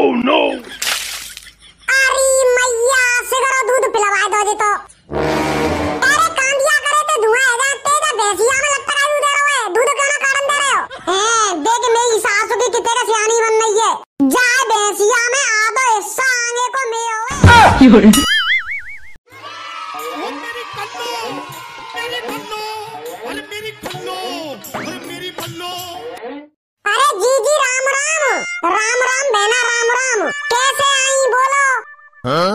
ओह oh, no अरे मैया सिगरा दूध पिलवा दो जी तो अरे काम दिया करे तो धुआं आ जाते तो भैंसिया में लटका दूध दे रहे हो दूध क्यों ना कारण दे रहे हो हैं देख मेरी सासू की कितने का सियानी बन रही है जा भैंसिया में आधा हिस्सा आगे को मैं हो हाँ?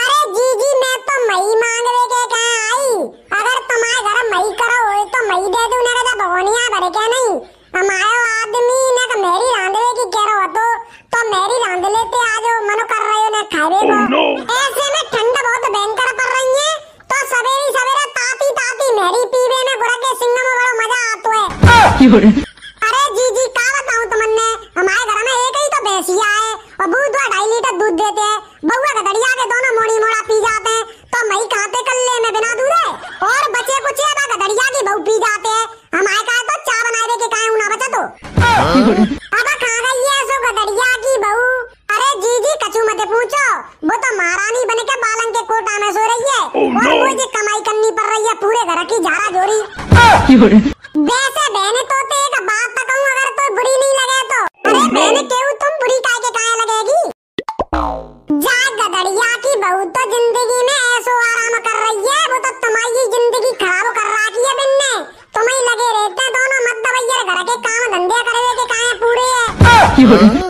अरे जी जी मैं तो मई मांग रहे के कहा आई अगर तुम्हारे घर मई करो होए तो मई दे दूं ना का तो भगोनिया भरे के नहीं हमारो आदमी ना का तो मेरी रांधले की कह रहा तो तो मेरी रांध लेते आज मन कर रहे हो ना खावे को oh, no. ऐसे में ठंड बहुत भयंकर पड़ रही है तो सवेरे सवेरे ताती ताती मेरी पीवे में गुड़ के सिंग में बड़ा मजा आता है वैसे बहने बात अगर तो बुरी नहीं लगे तो अरे बहने केहू तुम बुरी काय के काय लगेगी जा गदड़िया की बहू तो जिंदगी में ऐसो आराम कर रही है वो तो तुम्हारी जिंदगी खराब कर है तुम्हें लगे रहते दोनों मत दबैया घर के काम धंधे करवे के काय पूरे है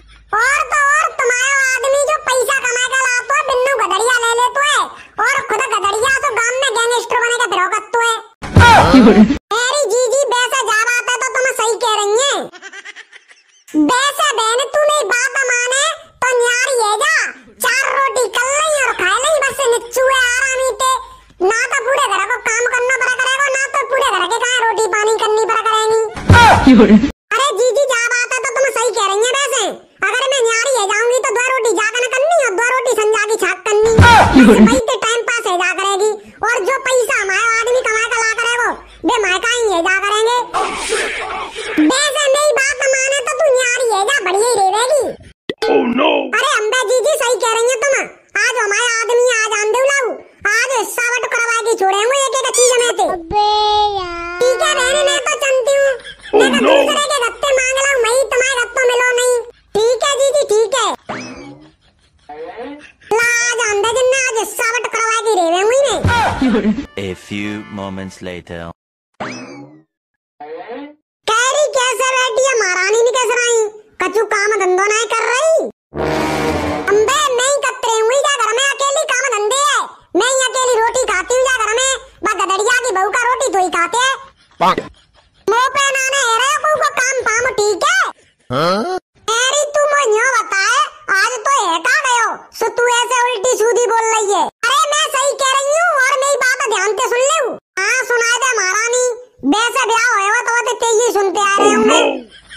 काम करना पड़ा करेगा ना तो पूरे घर के कहा रोटी पानी करनी पड़ा करेगी अरे जी जी जा बात है तो तुम सही कह रही है वैसे अगर मैं न्यारी है जाऊंगी तो दो रोटी जाकर करनी और दो रोटी संजा की छाक करनी भाई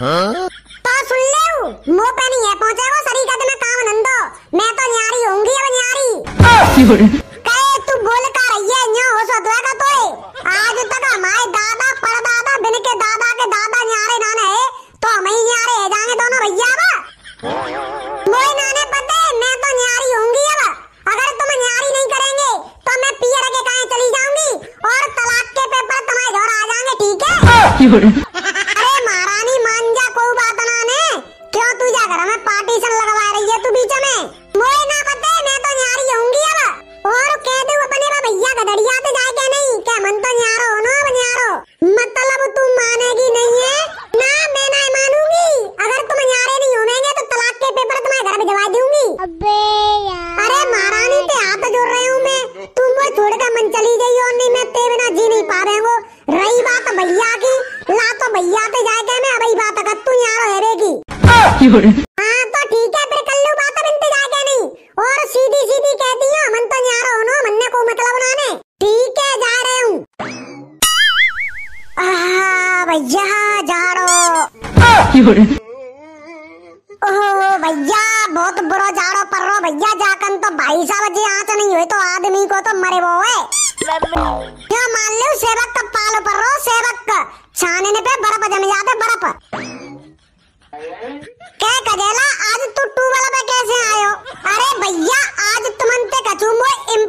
हाँ? तो सुन ले मुंह पे नहीं है पहुंचा वो शरीर का तुम्हें तो काम नंदो मैं तो न्यारी होंगी अब न्यारी कहे तू बोल का रही है न्या हो सो का तोए आज तक हमारे दादा परदादा बिन के दादा के दादा न्यारे नाना है तो हम ही न्यारे है जाने दोनों भैया बा मोए नाने पते मैं तो न्यारी होंगी अब अगर तुम न्यारी नहीं करेंगे तो मैं पियर के कहे चली जाऊंगी और तलाक के पेपर तुम्हारे घर आ जाएंगे ठीक है हाँ। हाँ, तो ठीक है तो भैया बहुत बुरा जा रो पर रो भैया जाकर तो भाई साहब जी आँच तो नहीं हुए तो आदमी को तो मरे वो है क्या मान लो सेवक का पालो पर रो सेवक छाने पे बर्फ जम जाते बर्फ क्या करेला आज तू टू वाला पे कैसे आयो अरे भैया आज तुमन ते कचू मोए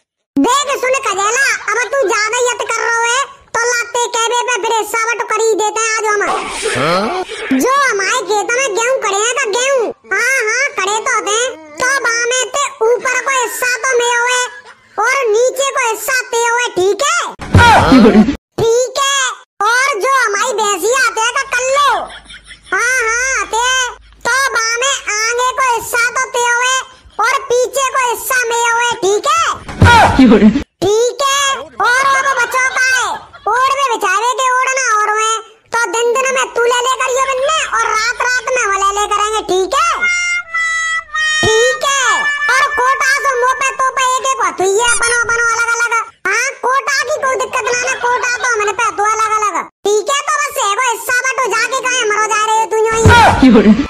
जोड़े ठीक है और और बच्चों का है और में बेचारे के ओढ़ना और में तो दिन दिन में तू ले लेकर ये बनने और रात रात में वो ले लेकर आएंगे ठीक है ठीक है और कोटा और मुंह पे तो पे एक एक बात ये अपन अपन अलग अलग हां कोटा की कोई दिक्कत ना ना कोटा तो हमने पे दो अलग अलग ठीक है तो बस है वो हिस्सा बटो जाके कहां मरो जा रहे हो तू यूं ही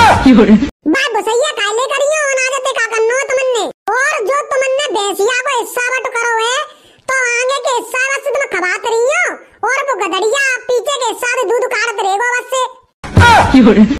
बात बसैया काले करियो और ते का करनो तुमने और जो तुमने बेसिया को हिस्सा बट करो है तो आगे के हिस्सा बस तुम खबात रहियो और वो गदड़िया पीछे के हिस्सा दूध काट रहेगो बस से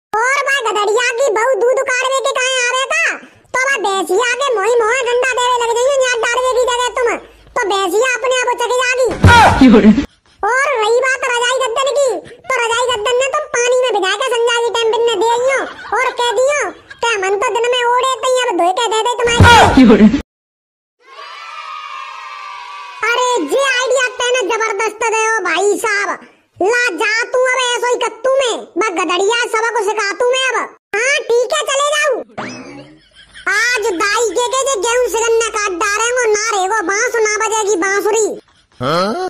और रही बात रजाई गद्दन की तो रजाई गद्दन ने तुम पानी में भिगा के टेम्पिन ने दे दियो और कह दियो कि मन तो दिन में तो अब धोए के दे दे तुम्हारे अरे जे आइडिया तेने जबरदस्त दे भाई साहब ला जा तू अब ऐसो ही कत्तू में मैं गदड़िया सबक तू मैं अब हां ठीक है चले जाऊं आज दाई के के जे गेहूं सिगन ने काट वो ना रेगो बांस ना बजेगी बांसुरी हां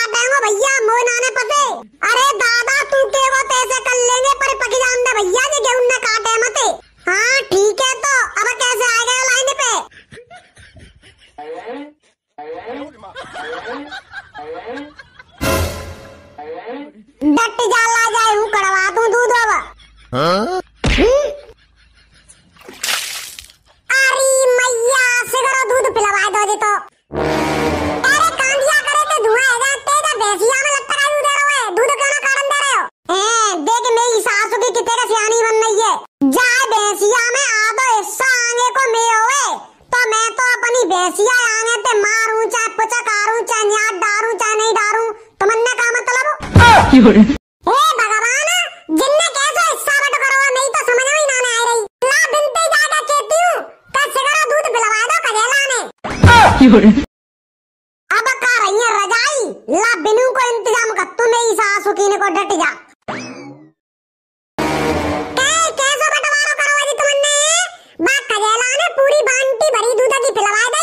हो तो रहे अब का रही है रजाई ला बिनू को इंतजाम कर तू मेरी सास सुकीन को डट जा कै कैसो बंटवारा करो जी तुमने बा कजेला ने पूरी बांटी भरी दूध की पिलवा दे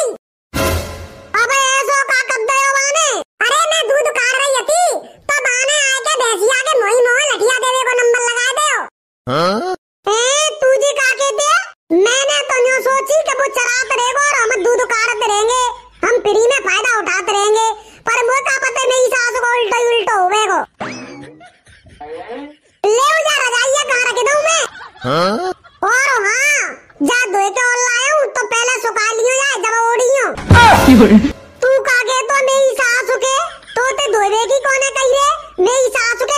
हाँ? तुझे का कहते मैंने तो न्यू सोची कि वो चरात रहेगा और हम दूध उकारत रहेंगे हम फ्री में फायदा उठाते रहेंगे पर वो का पता मेरी सास को उल्टा उल्टा होवेगो ले ओ जा रजाइया कहां रख दूं मैं हां और हां जा धोए के और लाया हूं तो पहले सुखा लियो या जब ओड़ियो तू का के तो मेरी सास के तो ते धोवे की कोने कही रे मेरी सास के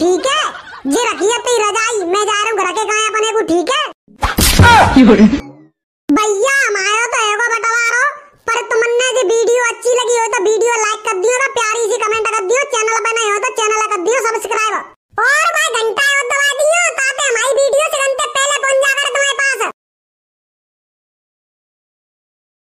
ठीक है ये रखिए रजाई मैं जा रहा हूँ घर के गाय अपने को ठीक है